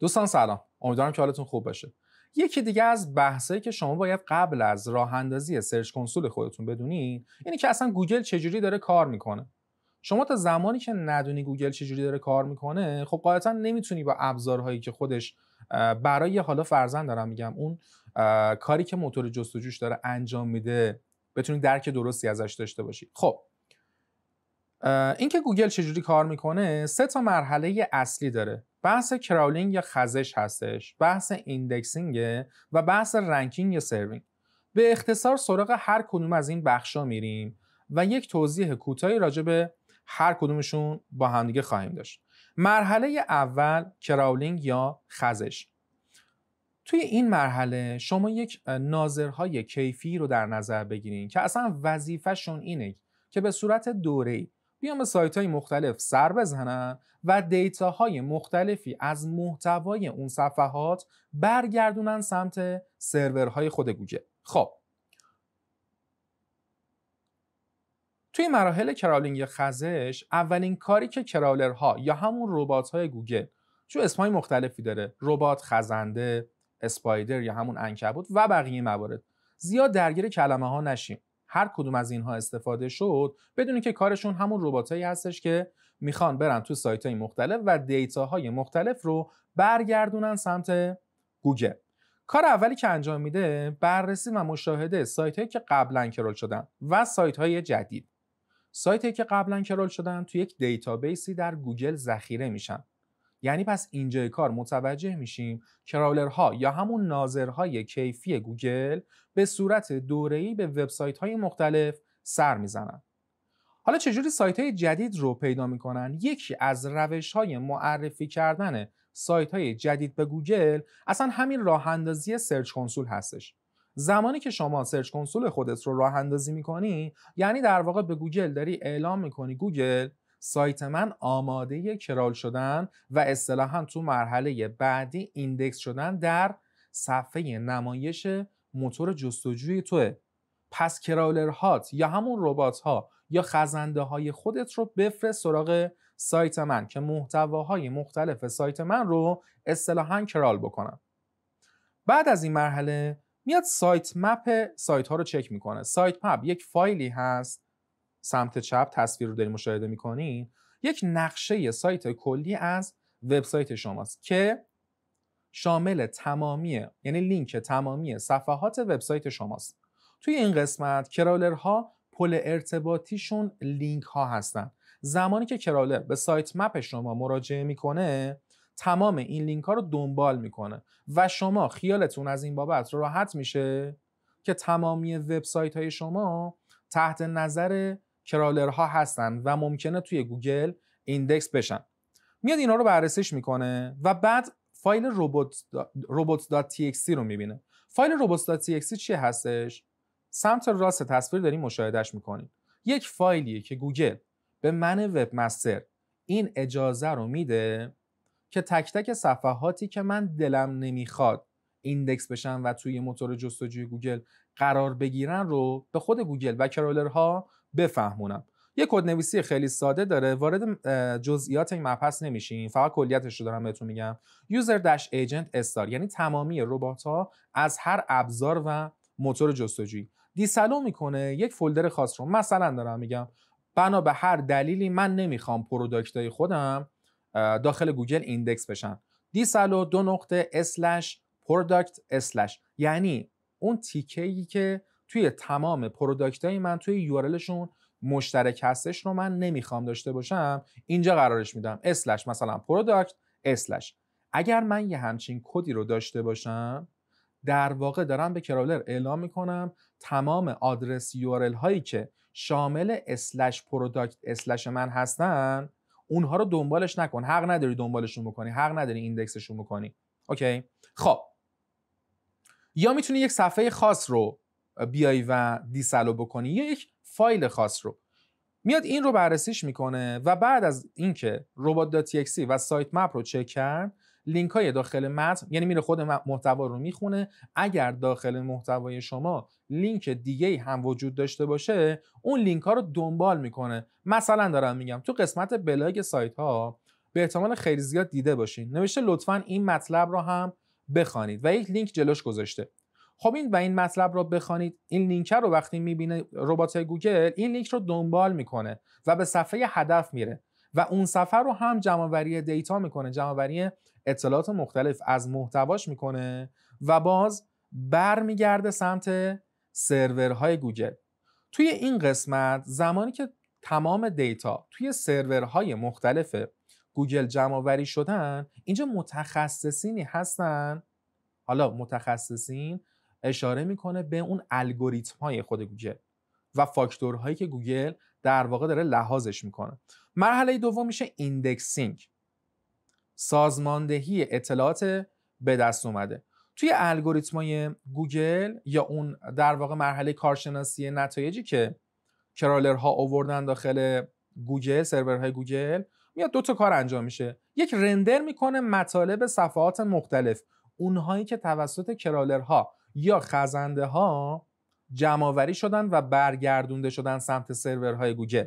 دوستان سلام امیدوارم که حالتون خوب باشه یکی دیگه از بحثایی که شما باید قبل از راه اندازی سرچ کنسول خودتون بدونین اینه که اصلا گوگل چجوری داره کار میکنه شما تا زمانی که ندونی گوگل چجوری داره کار میکنه خب قاعدتا نمیتونی با ابزارهایی که خودش برای حالا فرزند دارم میگم اون کاری که موتور جستجوش داره انجام میده بتونید درک درستی ازش داشته باشید خب اینکه گوگل چجوری کار میکنه سه تا مرحله اصلی داره بحث کراولینگ یا خزش هستش بحث ایندکسینگ و بحث رنکینگ یا سروینگ به اختصار سراغ هر کدوم از این بخشا میریم و یک توضیح کوتاهی راجع به هر کدومشون با همدیگه خواهیم داشت مرحله اول کراولینگ یا خزش توی این مرحله شما یک ناظرهای کیفی رو در نظر بگیرین که اصلا وظیفهشون اینه که به صورت دوره‌ای بیان به سایت های مختلف سر بزنن و دیتا های مختلفی از محتوای اون صفحات برگردونن سمت سرورهای خود گوگل خب توی مراحل کرالینگ خزش اولین کاری که کرالرها یا همون ربات های گوگل چون اسمای مختلفی داره ربات خزنده اسپایدر یا همون انکبوت و بقیه موارد زیاد درگیر کلمه ها نشیم هر کدوم از اینها استفاده شد بدون که کارشون همون رباتایی هستش که میخوان برن تو سایت های مختلف و دیتا های مختلف رو برگردونن سمت گوگل کار اولی که انجام میده بررسی و مشاهده سایت هایی که قبلا کرول شدن و سایت های جدید سایت هایی که قبلا کرول شدن تو یک دیتابیسی در گوگل ذخیره میشن یعنی پس اینجای کار متوجه میشیم کراولرها یا همون ناظرهای کیفی گوگل به صورت دوره‌ای به وبسایت های مختلف سر میزنن حالا چجوری سایت های جدید رو پیدا میکنن یکی از روش های معرفی کردن سایت های جدید به گوگل اصلا همین راه اندازی سرچ کنسول هستش زمانی که شما سرچ کنسول خودت رو راه اندازی میکنی یعنی در واقع به گوگل داری اعلام میکنی گوگل سایت من آماده کرال شدن و اصطلاحا تو مرحله بعدی ایندکس شدن در صفحه نمایش موتور جستجوی توه پس کرالرهات یا همون ربات ها یا خزنده های خودت رو بفرست سراغ سایت من که محتواهای مختلف سایت من رو اصطلاحا کرال بکنم بعد از این مرحله میاد سایت مپ سایت ها رو چک میکنه سایت مپ یک فایلی هست سمت چپ تصویر رو داریم مشاهده میکنین یک نقشه سایت کلی از وبسایت شماست که شامل تمامی یعنی لینک تمامی صفحات وبسایت شماست توی این قسمت کرالرها پل ارتباطیشون لینک ها هستن زمانی که کرالر به سایت مپ شما مراجعه میکنه تمام این لینک ها رو دنبال میکنه و شما خیالتون از این بابت راحت میشه که تمامی وبسایت های شما تحت نظر کرالرها هستن و ممکنه توی گوگل ایندکس بشن میاد اینا رو بررسیش میکنه و بعد فایل robots.txt رو میبینه فایل robots.txt چی هستش سمت راست تصویر داریم مشاهدهش میکنیم یک فایلیه که گوگل به من وب مستر این اجازه رو میده که تک تک صفحاتی که من دلم نمیخواد ایندکس بشن و توی موتور جستجوی گوگل قرار بگیرن رو به خود گوگل و کرولرها بفهمونم یه نویسی خیلی ساده داره وارد جزئیات این مبحث نمیشین فقط کلیتش رو دارم بهتون میگم user داش ایجنت استار یعنی تمامی ربات ها از هر ابزار و موتور جستجویی دیسلو میکنه یک فولدر خاص رو مثلا دارم میگم بنا به هر دلیلی من نمیخوام پروداکت های خودم داخل گوگل ایندکس بشن دیسلو دو نقطه اسلش پروداکت اسلش یعنی اون تیکه ای که توی تمام پروداکت های من توی یورلشون مشترک هستش رو من نمیخوام داشته باشم اینجا قرارش میدم اسلش مثلا پروداکت اسلش اگر من یه همچین کدی رو داشته باشم در واقع دارم به کرولر اعلام میکنم تمام آدرس یورل هایی که شامل اسلش پروداکت اسلش من هستن اونها رو دنبالش نکن حق نداری دنبالشون بکنی حق نداری ایندکسشون بکنی اوکی خب یا میتونی یک صفحه خاص رو بیای و دیسالو بکنی یک فایل خاص رو میاد این رو بررسیش میکنه و بعد از اینکه robot.txt و سایت مپ رو چک کرد لینک های داخل متن یعنی میره خود محتوا رو میخونه اگر داخل محتوای شما لینک دیگه هم وجود داشته باشه اون لینک ها رو دنبال میکنه مثلا دارم میگم تو قسمت بلاگ سایت ها به احتمال خیلی زیاد دیده باشین نوشته لطفا این مطلب رو هم بخوانید و یک لینک جلوش گذاشته خب این و این مطلب رو بخوانید این لینک رو وقتی میبینه ربات گوگل این لینک رو دنبال میکنه و به صفحه هدف میره و اون صفحه رو هم جمعوری دیتا میکنه جمعوری اطلاعات مختلف از محتواش میکنه و باز برمیگرده سمت سرورهای گوگل توی این قسمت زمانی که تمام دیتا توی سرورهای مختلف گوگل جمعآوری شدن اینجا متخصصینی هستن حالا متخصصین اشاره میکنه به اون الگوریتم های خود گوگل و فاکتورهایی که گوگل در واقع داره لحاظش میکنه مرحله دوم میشه ایندکسینگ سازماندهی اطلاعات به دست اومده توی الگوریتم های گوگل یا اون در واقع مرحله کارشناسی نتایجی که کرالرها آوردن داخل گوگل سرورهای گوگل میاد دو تا کار انجام میشه یک رندر میکنه مطالب صفحات مختلف اونهایی که توسط کرالرها یا خزنده ها جمعوری شدن و برگردونده شدن سمت سرورهای گوگل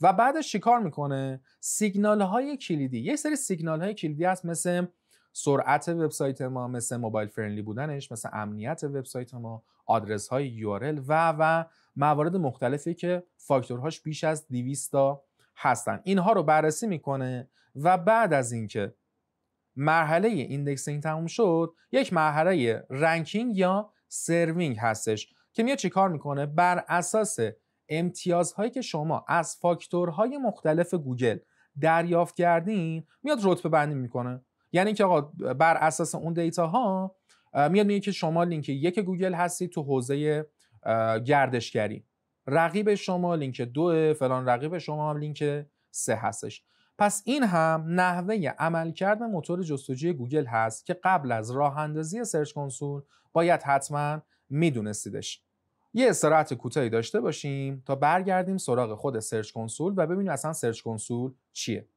و بعدش چیکار میکنه سیگنال های کلیدی یه سری سیگنال های کلیدی هست مثل سرعت وبسایت ما مثل موبایل فرنلی بودنش مثل امنیت وبسایت ما آدرس های یورل و و موارد مختلفی که فاکتورهاش بیش از 200 تا هستن اینها رو بررسی میکنه و بعد از اینکه مرحله ایندکسینگ تموم شد یک مرحله رنکینگ یا سروینگ هستش که میاد چیکار میکنه بر اساس امتیازهایی که شما از فاکتورهای مختلف گوگل دریافت کردین میاد رتبه بندی میکنه یعنی که آقا بر اساس اون دیتا ها میاد میگه که شما لینک یک گوگل هستی تو حوزه گردشگری رقیب شما لینک دو فلان رقیب شما هم لینک سه هستش پس این هم نحوه عملکرد موتور جستجوی گوگل هست که قبل از راه اندازی سرچ کنسول باید حتما میدونستیدش یه استراحت کوتاهی داشته باشیم تا برگردیم سراغ خود سرچ کنسول و ببینیم اصلا سرچ کنسول چیه